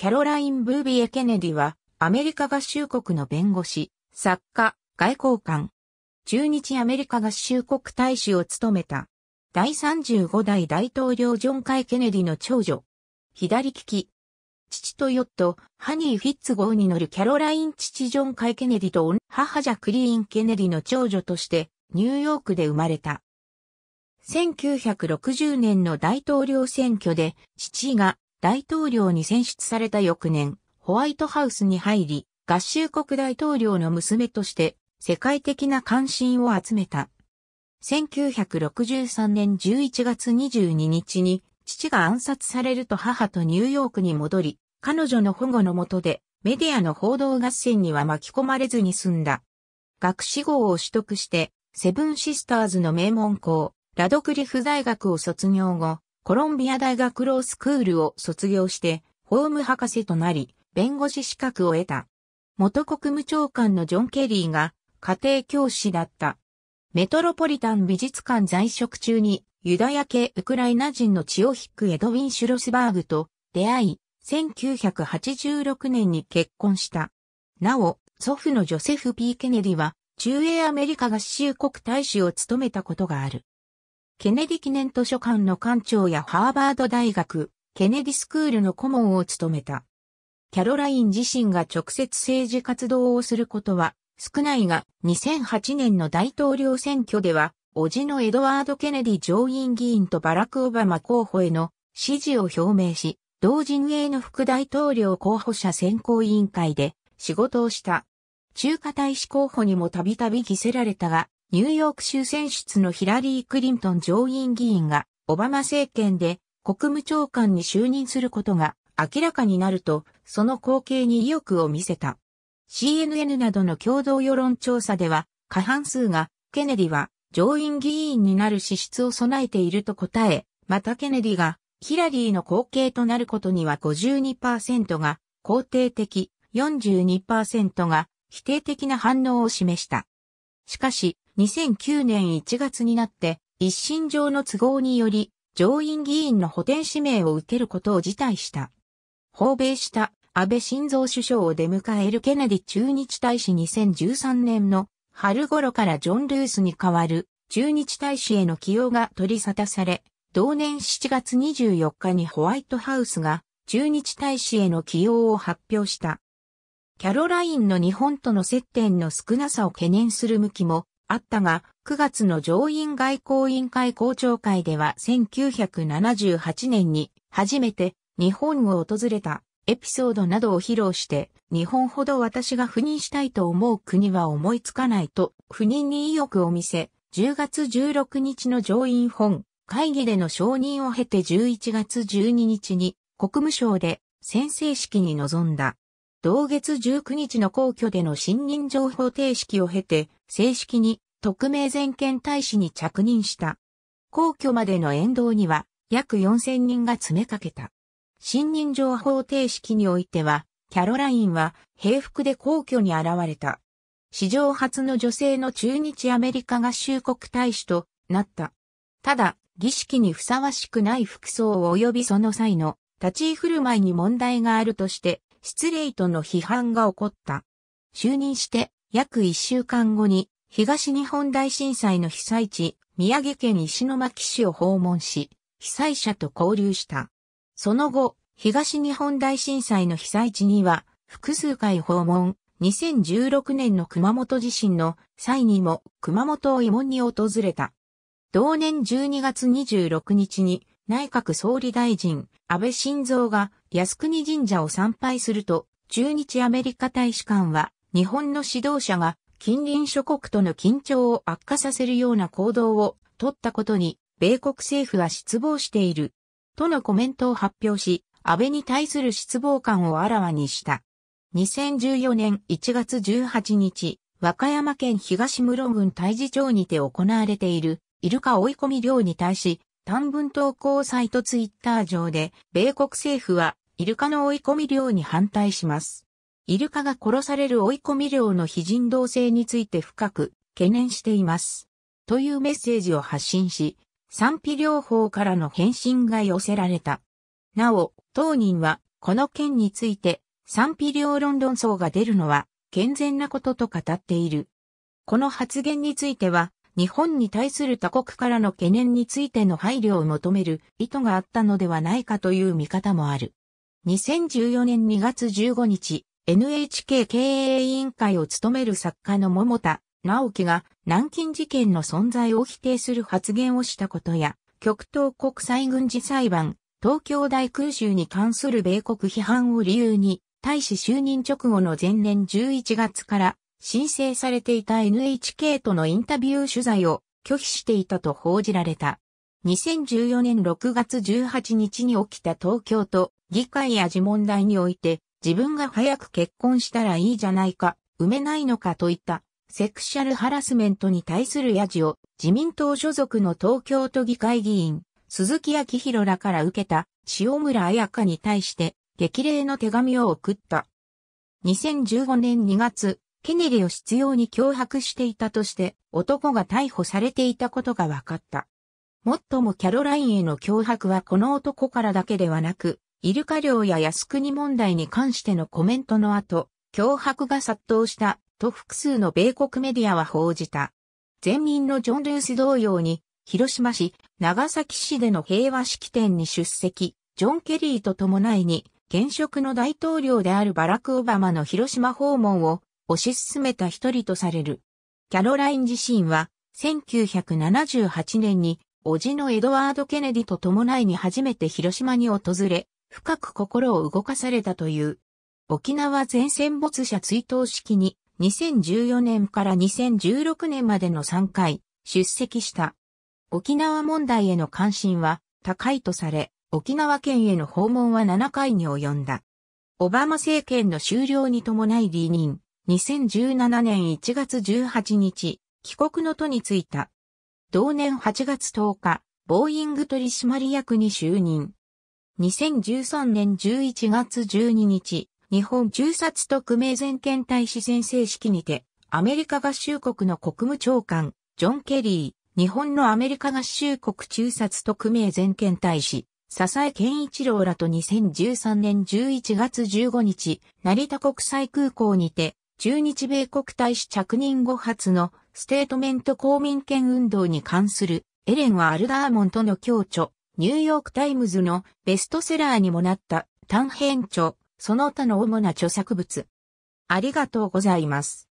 キャロライン・ブービエ・ケネディは、アメリカ合衆国の弁護士、作家、外交官。中日アメリカ合衆国大使を務めた。第35代大統領ジョン・カイ・ケネディの長女。左利き。父とヨット、ハニー・フィッツ号に乗るキャロライン父ジョン・カイ・ケネディと母ジャクリーン・ケネディの長女として、ニューヨークで生まれた。1960年の大統領選挙で、父が大統領に選出された翌年、ホワイトハウスに入り、合衆国大統領の娘として世界的な関心を集めた。1963年11月22日に父が暗殺されると母とニューヨークに戻り、彼女の保護の下でメディアの報道合戦には巻き込まれずに済んだ。学士号を取得して、セブンシスターズの名門校、ラドクリフ大学を卒業後、コロンビア大学ロースクールを卒業して、法務博士となり、弁護士資格を得た。元国務長官のジョン・ケリーが家庭教師だった。メトロポリタン美術館在職中にユダヤ系ウクライナ人の血を引くエドウィン・シュロスバーグと出会い、1986年に結婚した。なお、祖父のジョセフ・ピーケネディは中英アメリカ合衆国大使を務めたことがある。ケネディ記念図書館の館長やハーバード大学、ケネディスクールの顧問を務めた。キャロライン自身が直接政治活動をすることは少ないが、2008年の大統領選挙では、叔父のエドワード・ケネディ上院議員とバラク・オバマ候補への支持を表明し、同陣営の副大統領候補者選考委員会で仕事をした。中華大使候補にもたびたび着せられたが、ニューヨーク州選出のヒラリー・クリントン上院議員が、オバマ政権で国務長官に就任することが明らかになると、その光景に意欲を見せた。CNN などの共同世論調査では、過半数が、ケネディは上院議員になる資質を備えていると答え、またケネディが、ヒラリーの後継となることには52%が肯定的、42%が否定的な反応を示した。しかし、2009年1月になって、一身上の都合により、上院議員の補填指名を受けることを辞退した。訪米した安倍晋三首相を出迎えるケネディ駐日大使2013年の春頃からジョン・ルースに代わる駐日大使への起用が取り沙汰され、同年7月24日にホワイトハウスが駐日大使への起用を発表した。キャロラインの日本との接点の少なさを懸念する向きもあったが、9月の上院外交委員会公聴会では1978年に初めて日本を訪れたエピソードなどを披露して、日本ほど私が赴任したいと思う国は思いつかないと、赴任に意欲を見せ、10月16日の上院本会議での承認を経て11月12日に国務省で宣誓式に臨んだ。同月19日の皇居での信任情報程式を経て、正式に特命全権大使に着任した。皇居までの沿道には約4000人が詰めかけた。信任情報程式においては、キャロラインは平服で皇居に現れた。史上初の女性の中日アメリカ合衆国大使となった。ただ、儀式にふさわしくない服装及びその際の立ち居振る舞いに問題があるとして、失礼との批判が起こった。就任して約1週間後に東日本大震災の被災地、宮城県石巻市を訪問し、被災者と交流した。その後、東日本大震災の被災地には複数回訪問、2016年の熊本地震の際にも熊本を慰問に訪れた。同年12月26日に内閣総理大臣安倍晋三が靖国神社を参拝すると、中日アメリカ大使館は、日本の指導者が近隣諸国との緊張を悪化させるような行動を取ったことに、米国政府は失望している。とのコメントを発表し、安倍に対する失望感をあらわにした。2014年1月18日、和歌山県東室郡大事町にて行われている、イルカ追い込み漁に対し、短文投稿サイトツイッター上で、米国政府はイルカの追い込み漁に反対します。イルカが殺される追い込み漁の非人道性について深く懸念しています。というメッセージを発信し、賛否両方からの返信が寄せられた。なお、当人はこの件について賛否両論論争が出るのは健全なことと語っている。この発言については、日本に対する他国からの懸念についての配慮を求める意図があったのではないかという見方もある。2014年2月15日、NHK 経営委員会を務める作家の桃田直樹が南京事件の存在を否定する発言をしたことや、極東国際軍事裁判、東京大空襲に関する米国批判を理由に、大使就任直後の前年11月から申請されていた NHK とのインタビュー取材を拒否していたと報じられた。2014年6月18日に起きた東京都議会や自問題において、自分が早く結婚したらいいじゃないか、埋めないのかといった、セクシャルハラスメントに対するやじを、自民党所属の東京都議会議員、鈴木昭弘らから受けた、塩村彩香に対して、激励の手紙を送った。2015年2月、ケネディを執拗に脅迫していたとして、男が逮捕されていたことが分かった。もっともキャロラインへの脅迫はこの男からだけではなく、イルカ漁や靖国問題に関してのコメントの後、脅迫が殺到したと複数の米国メディアは報じた。前民のジョン・ルース同様に、広島市、長崎市での平和式典に出席、ジョン・ケリーと伴いに、現職の大統領であるバラク・オバマの広島訪問を推し進めた一人とされる。キャロライン自身は、1978年に、叔父のエドワード・ケネディと伴いに初めて広島に訪れ、深く心を動かされたという。沖縄全戦没者追悼式に2014年から2016年までの3回出席した。沖縄問題への関心は高いとされ、沖縄県への訪問は7回に及んだ。オバマ政権の終了に伴い離任、2017年1月18日、帰国の途に就いた。同年8月10日、ボーイング取締役に就任。2013年11月12日、日本中殺特命全権大使宣誓式にて、アメリカ合衆国の国務長官、ジョン・ケリー、日本のアメリカ合衆国中殺特命全権大使、笹江健一郎らと2013年11月15日、成田国際空港にて、中日米国大使着任後発のステートメント公民権運動に関するエレンはアルダーモンとの共著、ニューヨークタイムズのベストセラーにもなった短編著、その他の主な著作物。ありがとうございます。